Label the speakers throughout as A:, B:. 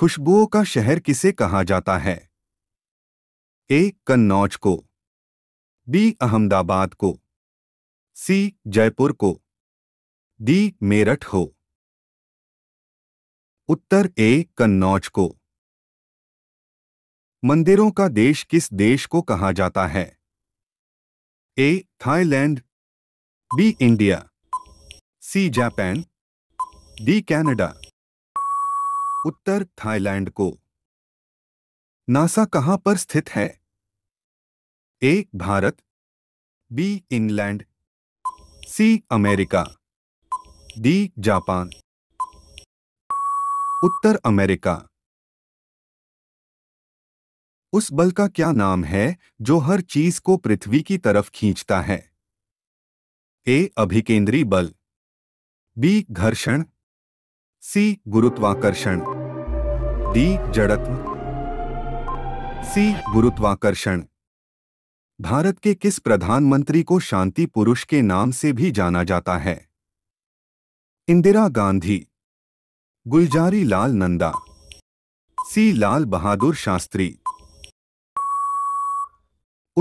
A: खुशबुओं का शहर किसे कहा जाता है ए कन्नौज को बी अहमदाबाद को सी जयपुर को डी मेरठ हो उत्तर ए कन्नौज को मंदिरों का देश किस देश को कहा जाता है A Thailand B India C Japan D Canada उत्तर थाईलैंड को नासा कहां पर स्थित है A Bharat B England C America D Japan उत्तर अमेरिका उस बल का क्या नाम है जो हर चीज को पृथ्वी की तरफ खींचता है ए अभिकेंद्री बल बी घर्षण सी गुरुत्वाकर्षण डी जड़त्व सी गुरुत्वाकर्षण भारत के किस प्रधानमंत्री को शांति पुरुष के नाम से भी जाना जाता है इंदिरा गांधी गुलजारी लाल नंदा सी लाल बहादुर शास्त्री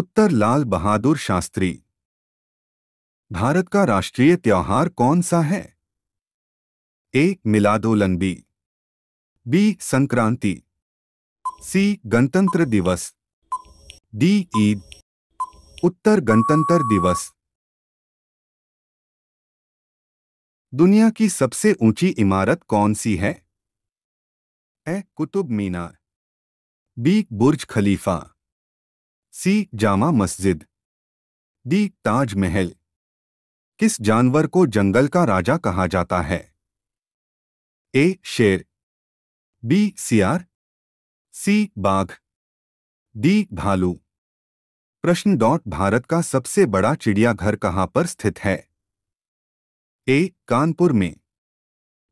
A: उत्तर लाल बहादुर शास्त्री भारत का राष्ट्रीय त्यौहार कौन सा है ए मिलादोलनबी बी संक्रांति सी गणतंत्र दिवस डी ईद उत्तर गणतंत्र दिवस दुनिया की सबसे ऊंची इमारत कौन सी है A Qutub Minar B Burj Khalifa C Jama Masjid D ताज महल किस जानवर को जंगल का राजा कहा जाता है ए शेर बी सियार सी बाघ डी भालू प्रश्न डॉट भारत का सबसे बड़ा चिड़ियाघर कहां पर स्थित है ए कानपुर में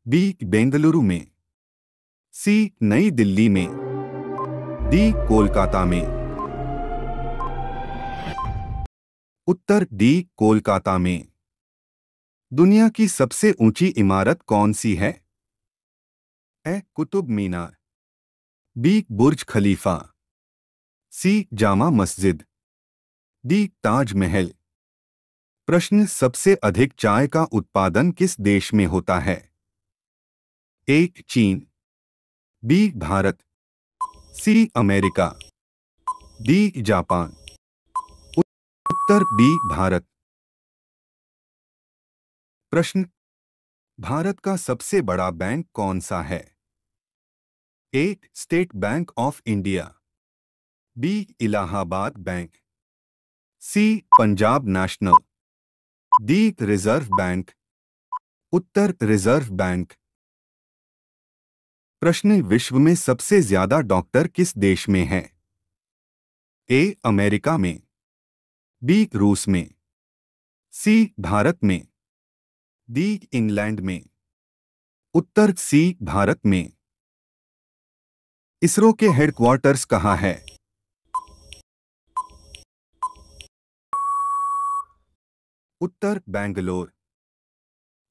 A: बी बेंगलुरु में सी नई दिल्ली में डी कोलकाता में उत्तर डी कोलकाता में दुनिया की सबसे ऊंची इमारत कौन सी है A Qutub Minar B Burj Khalifa C Jama Masjid D ताज महल प्रश्न सबसे अधिक चाय का उत्पादन किस देश में होता है ए चीन B Bharat C America D Japan उत्तर बी भारत प्रश्न भारत का सबसे बड़ा बैंक कौन सा है 8. State Bank of India B Allahabad Bank C Punjab National D Reserve Bank उत्तर रिजर्व बैंक प्रश्न विश्व में सबसे ज्यादा डॉक्टर किस देश में है ए अमेरिका में बी रूस में सी भारत में डी इंग्लैंड में उत्तर सी भारत में इसरो के हेडक्वार्टर्स कहाँ है उत्तर बेंगलोर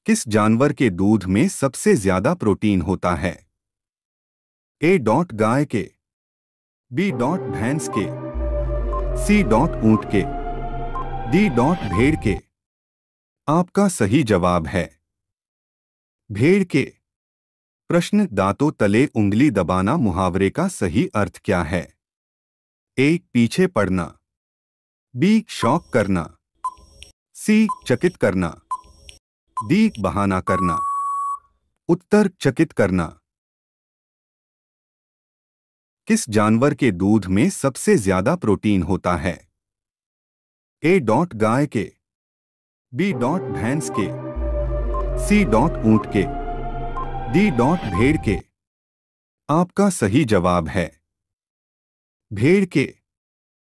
A: किस जानवर के दूध में सबसे ज्यादा प्रोटीन होता है ए डॉट गाय के बी डॉट भैंस के सी डॉट ऊंट के डी डॉट भेड़ के आपका सही जवाब है भेड़ के प्रश्न दांतों तले उंगली दबाना मुहावरे का सही अर्थ क्या है ए पीछे पड़ना बी शौक करना सी चकित करना डी बहाना करना उत्तर चकित करना किस जानवर के दूध में सबसे ज्यादा प्रोटीन होता है ए डॉट गाय के बी डॉट भैंस के सी डॉट ऊंट के डी डॉट भेड़ के आपका सही जवाब है भेड़ के